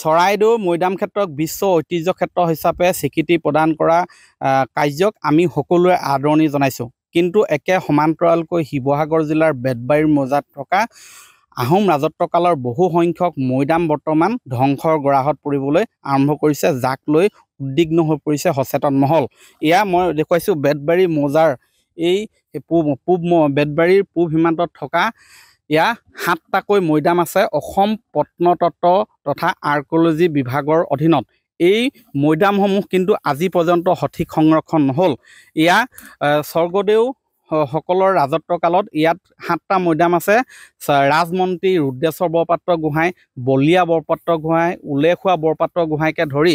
চৰাইদেউ মৈদাম ক্ষেত্ৰক বিশ্ব ঐতিহ্য ক্ষেত্ৰ হিচাপে স্বীকৃতি প্ৰদান কৰা কাৰ্যক আমি সকলোৱে আদৰণি জনাইছোঁ কিন্তু একে সমান্তৰালকৈ শিৱসাগৰ জিলাৰ বেদবাৰীৰ মজাত থকা আহোম ৰাজত্বকালৰ বহুসংখ্যক মৈদাম বৰ্তমান ধ্বংসৰ গৰাহত পৰিবলৈ আৰম্ভ কৰিছে যাক লৈ উদ্বিগ্ন হৈ পৰিছে সচেতন মহল এয়া মই দেখুৱাইছোঁ বেদবাৰী মৌজাৰ এই পূব পূব বেদবাৰীৰ পূব সীমান্তত থকা ইয়া সাতটাকৈ মৈদাম আছে অসম প্ৰত্নতত্ত্ব তথা আৰ্কলজি বিভাগৰ অধীনত এই মৈদামসমূহ কিন্তু আজি পৰ্যন্ত সঠিক সংৰক্ষণ নহ'ল ইয়া স্বৰ্গদেউসকলৰ কালত ইয়াত সাতটা মৈদাম আছে ৰাজমন্ত্ৰী ৰুদ্ৰেশ্বৰ বৰপাত্ৰ গোহাঁই বলিয়া বৰপাত্ৰ গোহাঁই উলেখোৱা বৰপাত্ৰ গোহাঁইকে ধৰি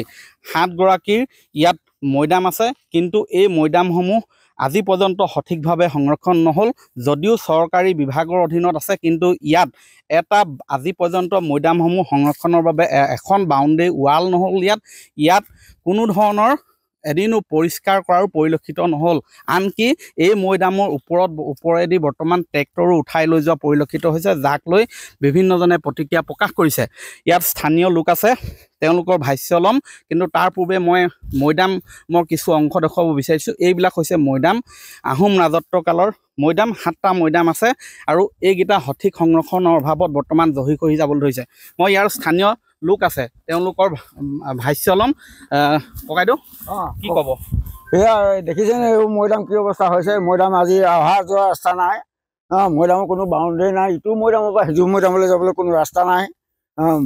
সাতগৰাকীৰ ইয়াত মৈদাম আছে কিন্তু এই মৈদামসমূহ আজি পৰ্যন্ত সঠিকভাৱে সংৰক্ষণ নহ'ল যদিও চৰকাৰী বিভাগৰ অধীনত আছে কিন্তু ইয়াত এটা আজি পৰ্যন্ত মৈদামসমূহ সংৰক্ষণৰ বাবে এখন বাউণ্ডেৰী ৱাল নহ'ল ইয়াত ইয়াত কোনো ধৰণৰ এদিনো পৰিষ্কাৰ কৰাৰো পৰিলক্ষিত নহ'ল আনকি এই মৈদামৰ ওপৰত ওপৰেদি বৰ্তমান ট্ৰেক্টৰো উঠাই লৈ যোৱা পৰিলক্ষিত হৈছে যাক লৈ বিভিন্নজনে প্ৰতিক্ৰিয়া প্ৰকাশ কৰিছে ইয়াত স্থানীয় লোক আছে তেওঁলোকৰ ভাষ্য ল'ম কিন্তু তাৰ পূৰ্বে মই মৈদামৰ কিছু অংশ দেখুৱাব বিচাৰিছোঁ এইবিলাক হৈছে মৈদাম আহোম ৰাজত্বকালৰ মৈদাম সাতটা মৈদাম আছে আৰু এইকেইটা সঠিক সংৰক্ষণৰ অভাৱত বৰ্তমান জহি খহি যাবলৈ ধৰিছে মই ইয়াৰ স্থানীয় লোক আছে তেওঁলোকৰ ভাষ্য ল'ম ককাইদেউ কি ক'ব সেয়া দেখিছেনে এইবোৰ মৈদাম কি অৱস্থা হৈছে মৈদাম আজি অহা যোৱা ৰাস্তা নাই মৈদামৰ কোনো বাউণ্ডেৰী নাই ইটো মৈদামৰ পৰা সিটো মৈদামলৈ যাবলৈ কোনো ৰাস্তা নাই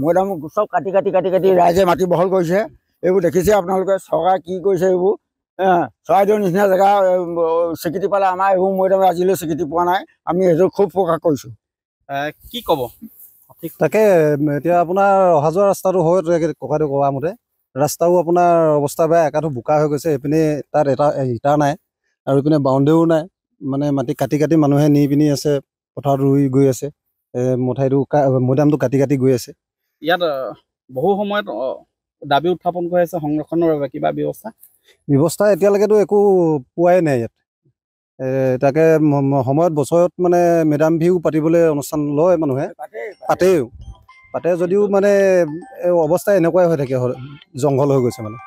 মৈদাম চব কাটি কাটি কাটি কাটি ৰাইজে মাটি বহল কৰিছে এইবোৰ দেখিছে আপোনালোকে চৰকাৰে কি কৰিছে এইবোৰ চৰাইদেউ নিচিনা জেগা স্বীকৃতি পালে আমাৰ এইবোৰ মৈদামে আজিলৈ স্বীকৃতি পোৱা নাই আমি এইটো খুব প্ৰকাশ কৰিছোঁ কি ক'ব তাকে এতিয়া আপোনাৰ অহা যোৱা ৰাস্তাটো হয় ককাইদেউ কোৱা মতে ৰাস্তাও আপোনাৰ অৱস্থা বেয়া একাটো বোকা হৈ গৈছে এইপিনে তাত এটা ইটা নাই আৰু ইপিনে বাউণ্ডেৰীও নাই মানে মাটি কাটি কাটি মানুহে নি পিনি আছে পথাৰত ৰুই গৈ আছে মঠাইটো মৈদামটো কাটি কাটি গৈ আছে ইয়াত বহু সময়ত দাবী উত্থাপন কৰি আছে সংৰক্ষণৰ বাবে কিবা ব্যৱস্থা ব্যৱস্থা এতিয়ালৈকেতো একো পোৱাই নাই ইয়াত তাকে সময়ত বছৰত মানে মেডাম ভিউ পাতিবলৈ অনুষ্ঠান লয় মানুহে পাতেও পাতে যদিও মানে অৱস্থা এনেকুৱাই হৈ থাকে জংঘল হৈ গৈছে মানে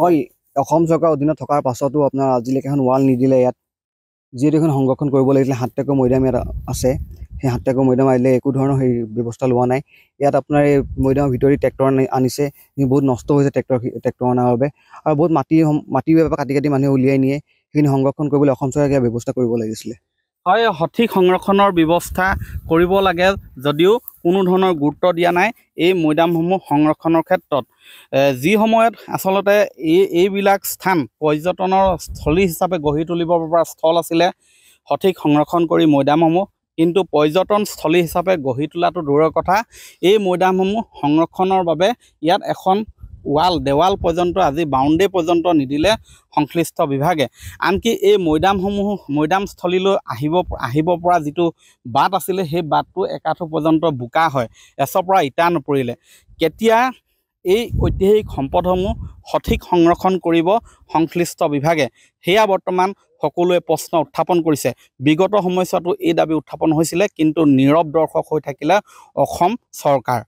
হয় অসম চৰকাৰৰ অধীনত থকাৰ পাছতো আপোনাৰ আজিলৈকে এখন ৱাল নিদিলে ইয়াত যিহেতু এখন সংৰক্ষণ কৰিব লাগিছিলে সাত মৈদাম ইয়াত আছে সেই সাতটাকৈ মৈদাম আহিলে একো ধৰণৰ সেই ব্যৱস্থা লোৱা নাই ইয়াত আপোনাৰ এই মৈদামৰ ভিতৰত ট্ৰেক্টৰ আনিছে বহুত নষ্ট হৈছে ট্ৰেক্টৰ ট্ৰেক্টৰ অনাৰ বাবে আৰু বহুত মাটি মাটিৰ বাবে কাটি কাটি মানুহে উলিয়াই নিয়ে সেইখিনি সংৰক্ষণ কৰিবলৈ অসম চৰকাৰে ব্যৱস্থা কৰিব লাগিছিলে হয় সঠিক সংৰক্ষণৰ ব্যৱস্থা কৰিব লাগে যদিও কোনো ধৰণৰ গুৰুত্ব দিয়া নাই এই মৈদামসমূহ সংৰক্ষণৰ ক্ষেত্ৰত যি সময়ত আচলতে এই এইবিলাক স্থান পৰ্যটনৰ স্থলী হিচাপে গঢ়ি তুলিব পৰা স্থল আছিলে সঠিক সংৰক্ষণ কৰি মৈদামসমূহ কিন্তু পৰ্যটনস্থলী হিচাপে গঢ়ি তোলাটো দূৰৰ কথা এই মৈদামসমূহ সংৰক্ষণৰ বাবে ইয়াত এখন ৱাল দেৱাল পৰ্যন্ত আজি বাউণ্ডেৰী পৰ্যন্ত নিদিলে সংশ্লিষ্ট বিভাগে আনকি এই মৈদামসমূহ মৈদামস্থলীলৈ আহিব আহিব পৰা যিটো বাট আছিলে সেই বাটটো একাঠো পৰ্যন্ত বোকা হয় এচৰ পৰা ইটা নপৰিলে কেতিয়া এই ঐতিহাসিক সম্পদসমূহ সঠিক সংৰক্ষণ কৰিব সংশ্লিষ্ট বিভাগে সেয়া বৰ্তমান সকলোৱে প্ৰশ্ন উত্থাপন কৰিছে বিগত সময়ছোৱাতো এই দাবী উত্থাপন হৈছিলে কিন্তু নীৰৱ দৰ্শক হৈ থাকিলে অসম চৰকাৰ